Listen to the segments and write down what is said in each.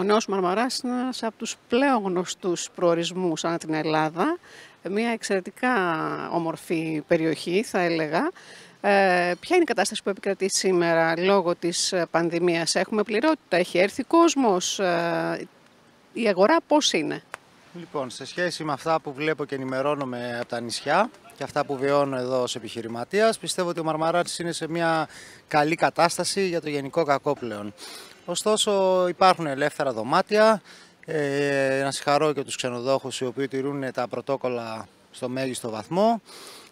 Ο Νέος Μαρμαράς είναι ένας από τους πλέον γνωστούς προορισμούς ανά την Ελλάδα. Μια εξαιρετικά όμορφη περιοχή, θα έλεγα. Ε, ποια είναι η κατάσταση που επικρατεί σήμερα λόγω της ε, πανδημίας. Έχουμε πληρότητα, έχει έρθει κόσμος. Ε, η αγορά πώς είναι. Λοιπόν, σε σχέση με αυτά που βλέπω και ενημερώνομαι από τα νησιά και αυτά που βιώνω εδώ ως επιχειρηματίας, πιστεύω ότι ο Μαρμαράτης είναι σε μια καλή κατάσταση για το γενικό κακό πλέον. Ωστόσο υπάρχουν ελεύθερα δωμάτια. Ε, να συγχαρώ και τους ξενοδόχους οι οποίοι τηρούν τα πρωτόκολλα στο μέγιστο βαθμό.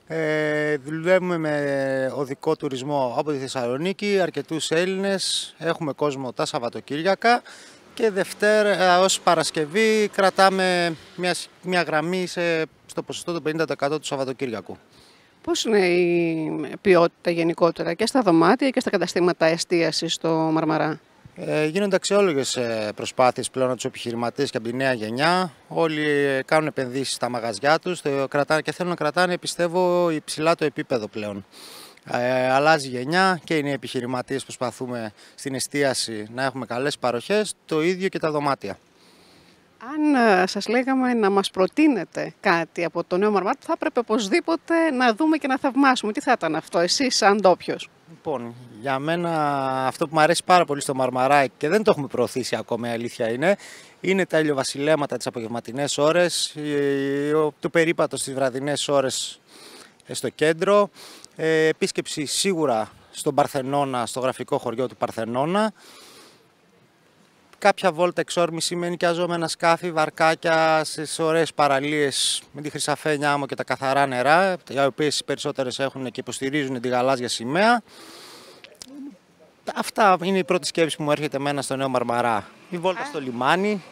Ε, δουλεύουμε με οδικό τουρισμό από τη Θεσσαλονίκη, αρκετούς Έλληνες, έχουμε κόσμο τα Σαββατοκύριακα και Δευτέρα ε, ως Παρασκευή κρατάμε μια, μια γραμμή σε, στο ποσοστό του 50% του Σαββατοκύριακου. Πώς είναι η ποιότητα γενικότερα και στα δωμάτια και στα καταστήματα εστίασης στο Μαρμαρά. Ε, γίνονται αξιόλογες προσπάθειες πλέον από τους επιχειρηματίες και από τη νέα γενιά. Όλοι ε, κάνουν επενδύσεις στα μαγαζιά τους και θέλουν να κρατάνε, πιστεύω, υψηλά το επίπεδο πλέον. Ε, αλλάζει γενιά και οι νέοι που προσπαθούμε στην εστίαση να έχουμε καλές παροχές, το ίδιο και τα δωμάτια. Αν ε, σας λέγαμε να μας προτείνετε κάτι από το νέο Μαρμάτι, θα έπρεπε οπωσδήποτε να δούμε και να θαυμάσουμε. Τι θα ήταν αυτό, εσείς σαν ντόπιος. Λοιπόν, για μένα αυτό που μου αρέσει πάρα πολύ στο Μαρμαράκι και δεν το έχουμε προωθήσει ακόμα, η αλήθεια είναι, είναι τα ηλιοβασιλέματα τις απογευματινές ώρες, το περίπατος στις βραδινές ώρες ε, στο κέντρο, ε, επίσκεψη σίγουρα στον Παρθενώνα, στο γραφικό χωριό του Παρθενώνα, κάποια βόλτα εξόρμηση με νοικιαζόμενα σκάφη, βαρκάκια σε ωραίες παραλίες με τη Χρυσαφένια μου και τα καθαρά νερά, οι οποίες οι περισσότερες έχουν και υποστηρίζουν τη γαλάζια σημαία. Αυτά είναι η πρώτη σκέψη που μου έρχεται εμένα στο Νέο Μαρμαρά. Η βόλτα στο λιμάνι.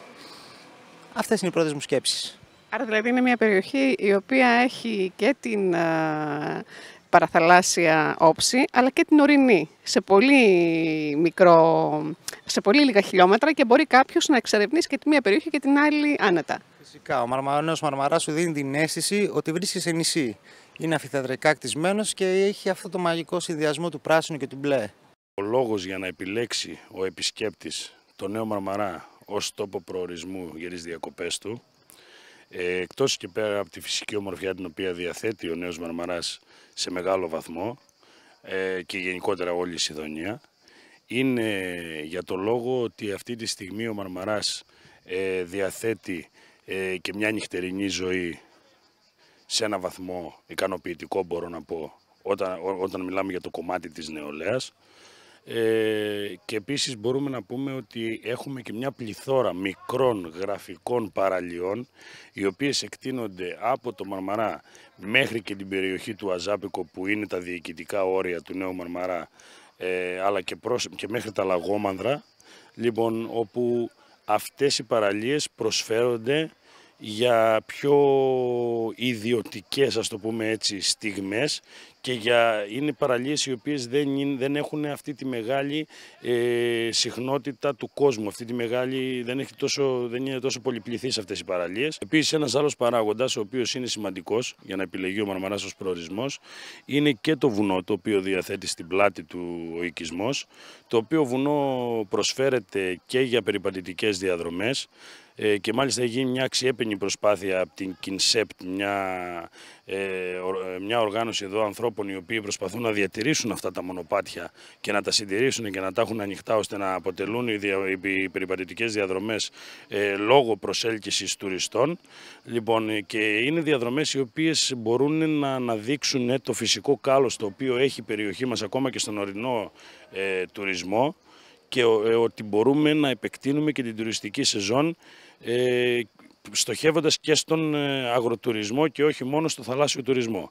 Αυτές είναι οι πρώτες μου σκέψεις. Άρα δηλαδή είναι μια περιοχή η οποία έχει και την, ε, παραθαλάσσια όψη, αλλά και την ορεινή, σε πολύ, μικρό, σε πολύ λίγα χιλιόμετρα και μπορεί κάποιος να εξερευνήσει και τη μία περιοχή και την άλλη άνετα. Φυσικά, ο Μαρμαρανέος Μαρμαράς σου δίνει την αίσθηση ότι βρίσκεις σε νησί. Είναι αφιθεδρικά κτισμένος και έχει αυτό το μαγικό συνδυασμό του πράσινου και του μπλε. Ο λόγος για να επιλέξει ο επισκέπτης το νέο Μαρμαρά ως τόπο προορισμού για τις διακοπές του ε, εκτός και πέρα από τη φυσική ομορφιά την οποία διαθέτει ο νέος Μαρμαράς σε μεγάλο βαθμό ε, και γενικότερα όλη η Σιδονία, είναι για το λόγο ότι αυτή τη στιγμή ο Μαρμαράς ε, διαθέτει ε, και μια νυχτερινή ζωή σε ένα βαθμό ικανοποιητικό μπορώ να πω όταν, όταν μιλάμε για το κομμάτι της νεολαίας ε, και επίσης μπορούμε να πούμε ότι έχουμε και μια πληθώρα μικρών γραφικών παραλιών οι οποίες εκτείνονται από το Μαρμαρά μέχρι και την περιοχή του Αζάπικο που είναι τα διοικητικά όρια του Νέου Μαρμαρά ε, αλλά και, προς, και μέχρι τα Λαγόμανδρα λοιπόν όπου αυτές οι παραλίες προσφέρονται για πιο ιδιωτικές ας το πούμε έτσι στιγμές και για, είναι παραλίες οι οποίες δεν, δεν έχουν αυτή τη μεγάλη ε, συχνότητα του κόσμου, αυτή τη μεγάλη, δεν, έχει τόσο, δεν είναι τόσο πολυπληθείς αυτές οι παραλίες. Επίσης ένας άλλος παράγοντας ο οποίος είναι σημαντικός για να επιλεγεί ο Μαρμαράς ως προορισμός είναι και το βουνό το οποίο διαθέτει στην πλάτη του ο οικισμός το οποίο βουνό προσφέρεται και για περιπατητικές διαδρομές ε, και μάλιστα έχει γίνει μια αξιέπαινη προσπάθεια από την Κινσέπτ, μια, ε, ε, μια οργάνωση εδώ ανθρώπων οι οποίοι προσπαθούν να διατηρήσουν αυτά τα μονοπάτια και να τα συντηρήσουν και να τα έχουν ανοιχτά ώστε να αποτελούν οι, δια, οι περιπατητικές διαδρομές ε, λόγω προσέλκυσης τουριστών. Λοιπόν, και είναι διαδρομές οι οποίες μπορούν να αναδείξουν το φυσικό κάλος το οποίο έχει η περιοχή μας ακόμα και στον ορεινό τουρισμό και ε, ότι μπορούμε να επεκτείνουμε και την τουριστική σεζόν ε, στοχεύοντας και στον ε, αγροτουρισμό και όχι μόνο στο θαλάσσιο τουρισμό.